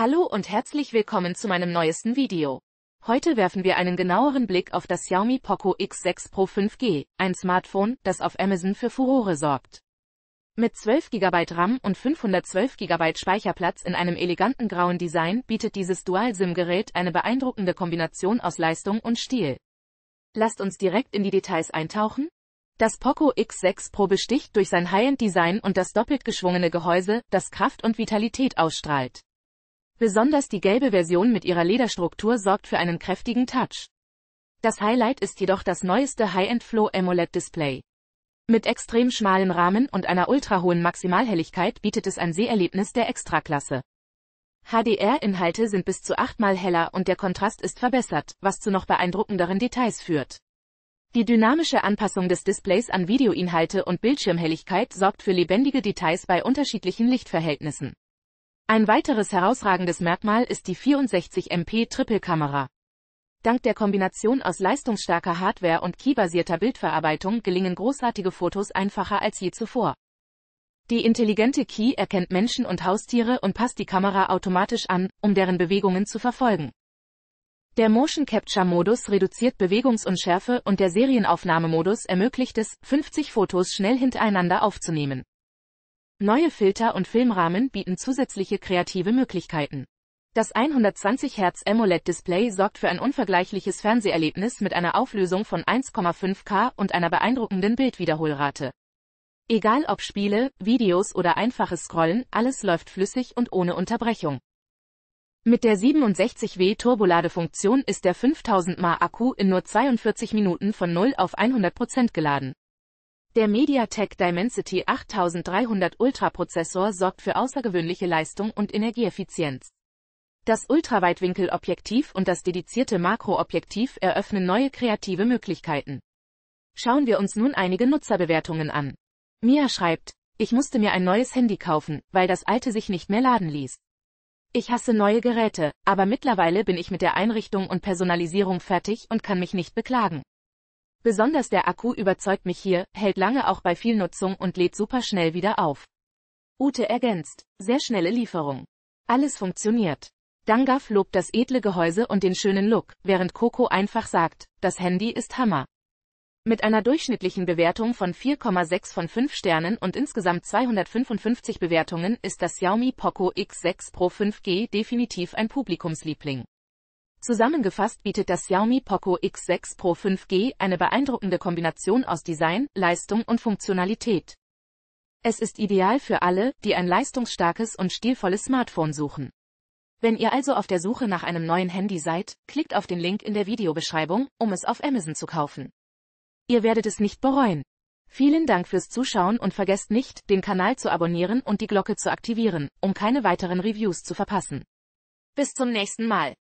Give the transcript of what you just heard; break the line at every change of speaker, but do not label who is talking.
Hallo und herzlich willkommen zu meinem neuesten Video. Heute werfen wir einen genaueren Blick auf das Xiaomi Poco X6 Pro 5G, ein Smartphone, das auf Amazon für Furore sorgt. Mit 12 GB RAM und 512 GB Speicherplatz in einem eleganten grauen Design bietet dieses Dual-SIM-Gerät eine beeindruckende Kombination aus Leistung und Stil. Lasst uns direkt in die Details eintauchen. Das Poco X6 Pro besticht durch sein High-End-Design und das doppelt geschwungene Gehäuse, das Kraft und Vitalität ausstrahlt. Besonders die gelbe Version mit ihrer Lederstruktur sorgt für einen kräftigen Touch. Das Highlight ist jedoch das neueste High-End Flow AMOLED Display. Mit extrem schmalen Rahmen und einer ultrahohen Maximalhelligkeit bietet es ein Seherlebnis der Extraklasse. HDR-Inhalte sind bis zu achtmal heller und der Kontrast ist verbessert, was zu noch beeindruckenderen Details führt. Die dynamische Anpassung des Displays an Videoinhalte und Bildschirmhelligkeit sorgt für lebendige Details bei unterschiedlichen Lichtverhältnissen. Ein weiteres herausragendes Merkmal ist die 64 MP Triple-Kamera. Dank der Kombination aus leistungsstarker Hardware und keybasierter Bildverarbeitung gelingen großartige Fotos einfacher als je zuvor. Die intelligente Key erkennt Menschen und Haustiere und passt die Kamera automatisch an, um deren Bewegungen zu verfolgen. Der Motion Capture Modus reduziert Bewegungsunschärfe und der Serienaufnahmemodus ermöglicht es, 50 Fotos schnell hintereinander aufzunehmen. Neue Filter und Filmrahmen bieten zusätzliche kreative Möglichkeiten. Das 120 Hz AMOLED-Display sorgt für ein unvergleichliches Fernseherlebnis mit einer Auflösung von 1,5K und einer beeindruckenden Bildwiederholrate. Egal ob Spiele, Videos oder einfaches Scrollen, alles läuft flüssig und ohne Unterbrechung. Mit der 67W Turboladefunktion ist der 5000 mAh Akku in nur 42 Minuten von 0 auf 100% geladen. Der MediaTek Dimensity 8300 Ultra-Prozessor sorgt für außergewöhnliche Leistung und Energieeffizienz. Das Ultraweitwinkelobjektiv und das dedizierte Makroobjektiv eröffnen neue kreative Möglichkeiten. Schauen wir uns nun einige Nutzerbewertungen an. Mia schreibt, ich musste mir ein neues Handy kaufen, weil das alte sich nicht mehr laden ließ. Ich hasse neue Geräte, aber mittlerweile bin ich mit der Einrichtung und Personalisierung fertig und kann mich nicht beklagen. Besonders der Akku überzeugt mich hier, hält lange auch bei viel Nutzung und lädt super schnell wieder auf. Ute ergänzt, sehr schnelle Lieferung. Alles funktioniert. Dangaf lobt das edle Gehäuse und den schönen Look, während Coco einfach sagt, das Handy ist Hammer. Mit einer durchschnittlichen Bewertung von 4,6 von 5 Sternen und insgesamt 255 Bewertungen ist das Xiaomi Poco X6 Pro 5G definitiv ein Publikumsliebling. Zusammengefasst bietet das Xiaomi Poco X6 Pro 5G eine beeindruckende Kombination aus Design, Leistung und Funktionalität. Es ist ideal für alle, die ein leistungsstarkes und stilvolles Smartphone suchen. Wenn ihr also auf der Suche nach einem neuen Handy seid, klickt auf den Link in der Videobeschreibung, um es auf Amazon zu kaufen. Ihr werdet es nicht bereuen. Vielen Dank fürs Zuschauen und vergesst nicht, den Kanal zu abonnieren und die Glocke zu aktivieren, um keine weiteren Reviews zu verpassen. Bis zum nächsten Mal.